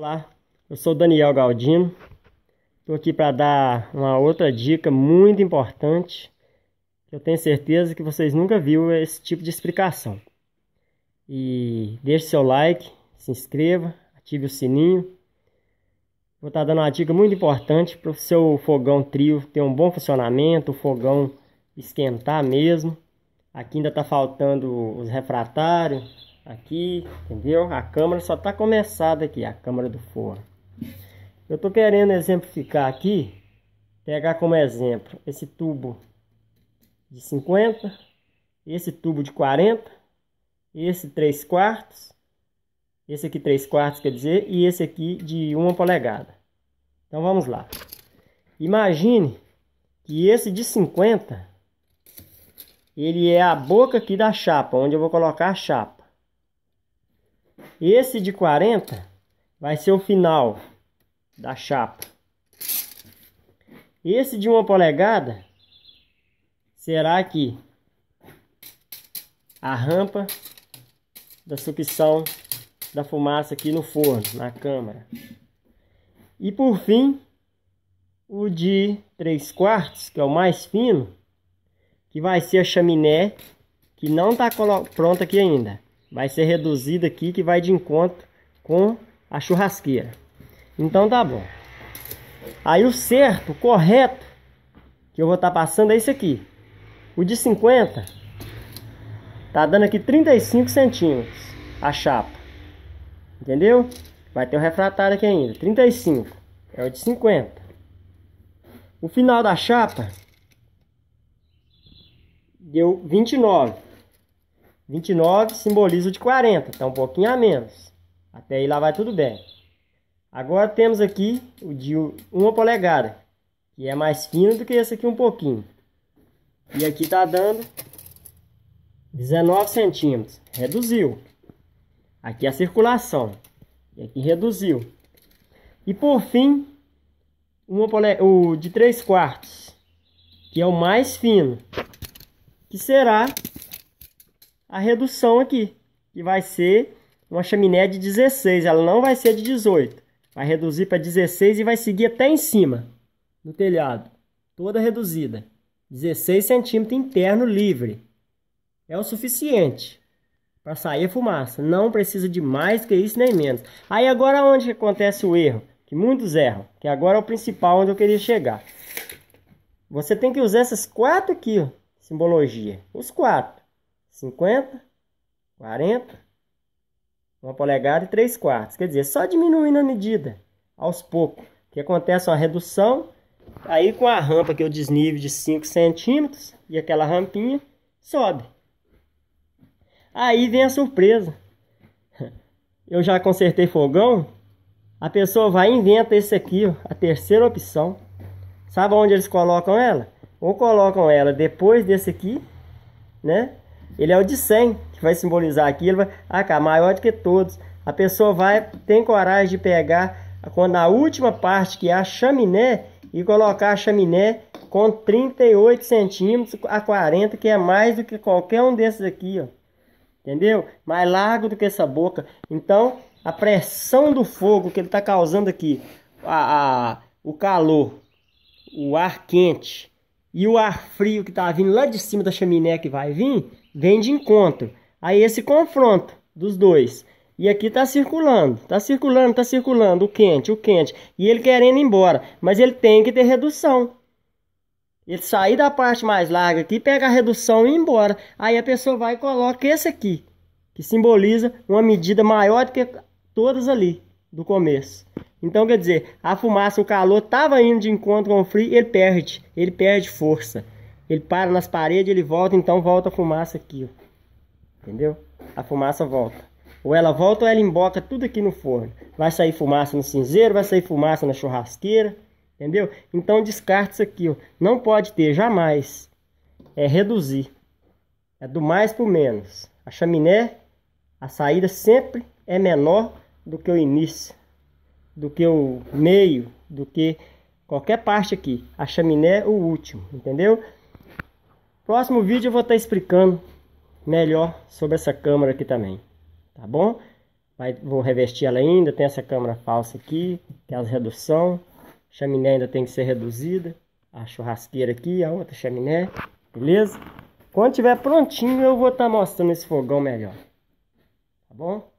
Olá, eu sou Daniel Galdino. Estou aqui para dar uma outra dica muito importante. Eu tenho certeza que vocês nunca viram esse tipo de explicação. E deixe seu like, se inscreva, ative o sininho. Vou estar tá dando uma dica muito importante para o seu fogão trio ter um bom funcionamento, o fogão esquentar mesmo. Aqui ainda está faltando os refratários, aqui, entendeu? A câmara só está começada aqui, a câmara do forno. Eu estou querendo exemplificar aqui, pegar como exemplo esse tubo de 50, esse tubo de 40, esse 3 quartos, esse aqui 3 quartos quer dizer, e esse aqui de 1 polegada. Então vamos lá. Imagine que esse de 50, ele é a boca aqui da chapa, onde eu vou colocar a chapa. Esse de 40 vai ser o final da chapa. Esse de uma polegada será aqui a rampa da sucção da fumaça aqui no forno, na câmara. E por fim, o de 3 quartos, que é o mais fino, que vai ser a chaminé, que não está pronta aqui ainda vai ser reduzida aqui que vai de encontro com a churrasqueira. Então tá bom. Aí o certo, correto, que eu vou estar tá passando é esse aqui. O de 50 tá dando aqui 35 centímetros a chapa. Entendeu? Vai ter o um refratário aqui ainda. 35 é o de 50. O final da chapa deu 29. 29 simboliza o de 40, então um pouquinho a menos. Até aí lá vai tudo bem. Agora temos aqui o de 1 polegada, que é mais fino do que esse aqui um pouquinho. E aqui está dando 19 centímetros, reduziu. Aqui é a circulação, e aqui reduziu. E por fim, uma o de 3 quartos, que é o mais fino, que será a redução aqui, que vai ser uma chaminé de 16, ela não vai ser de 18. Vai reduzir para 16 e vai seguir até em cima, no telhado, toda reduzida. 16 centímetros interno livre. É o suficiente para sair fumaça. Não precisa de mais que isso nem menos. Aí agora onde acontece o erro? Que muitos erram. Que agora é o principal onde eu queria chegar. Você tem que usar essas quatro aqui, ó, simbologia. Os quatro. 50, 40, 1 polegada e 3 quartos. Quer dizer, só diminuindo a medida, aos poucos. Que acontece uma redução, aí com a rampa que eu desnível de 5 centímetros e aquela rampinha, sobe. Aí vem a surpresa. Eu já consertei fogão, a pessoa vai e inventa esse aqui, ó, a terceira opção. Sabe onde eles colocam ela? Ou colocam ela depois desse aqui, né? ele é o de 100, que vai simbolizar aqui, ele vai acabar ah, maior do que todos. A pessoa vai, tem coragem de pegar quando a última parte, que é a chaminé, e colocar a chaminé com 38 centímetros a 40, que é mais do que qualquer um desses aqui, ó. Entendeu? Mais largo do que essa boca. Então, a pressão do fogo que ele está causando aqui, a, a, o calor, o ar quente e o ar frio que está vindo lá de cima da chaminé que vai vir, vem de encontro a esse confronto dos dois. E aqui está circulando, está circulando, está circulando o quente, o quente. E ele querendo ir embora, mas ele tem que ter redução. Ele sair da parte mais larga aqui, pega a redução e ir embora. Aí a pessoa vai e coloca esse aqui, que simboliza uma medida maior do que todas ali do começo. Então, quer dizer, a fumaça, o calor estava indo de encontro com o frio, ele perde, ele perde força ele para nas paredes, ele volta, então volta a fumaça aqui, ó. Entendeu? A fumaça volta. Ou ela volta ou ela emboca tudo aqui no forno. Vai sair fumaça no cinzeiro, vai sair fumaça na churrasqueira, entendeu? Então descarte isso aqui, ó. Não pode ter, jamais. É reduzir. É do mais pro menos. A chaminé, a saída sempre é menor do que o início, do que o meio, do que qualquer parte aqui. A chaminé, o último, entendeu? Próximo vídeo eu vou estar tá explicando melhor sobre essa câmera aqui também, tá bom? Vai, vou revestir ela ainda, tem essa câmera falsa aqui, que as redução, chaminé ainda tem que ser reduzida, a churrasqueira aqui, a outra chaminé, beleza? Quando tiver prontinho eu vou estar tá mostrando esse fogão melhor, tá bom?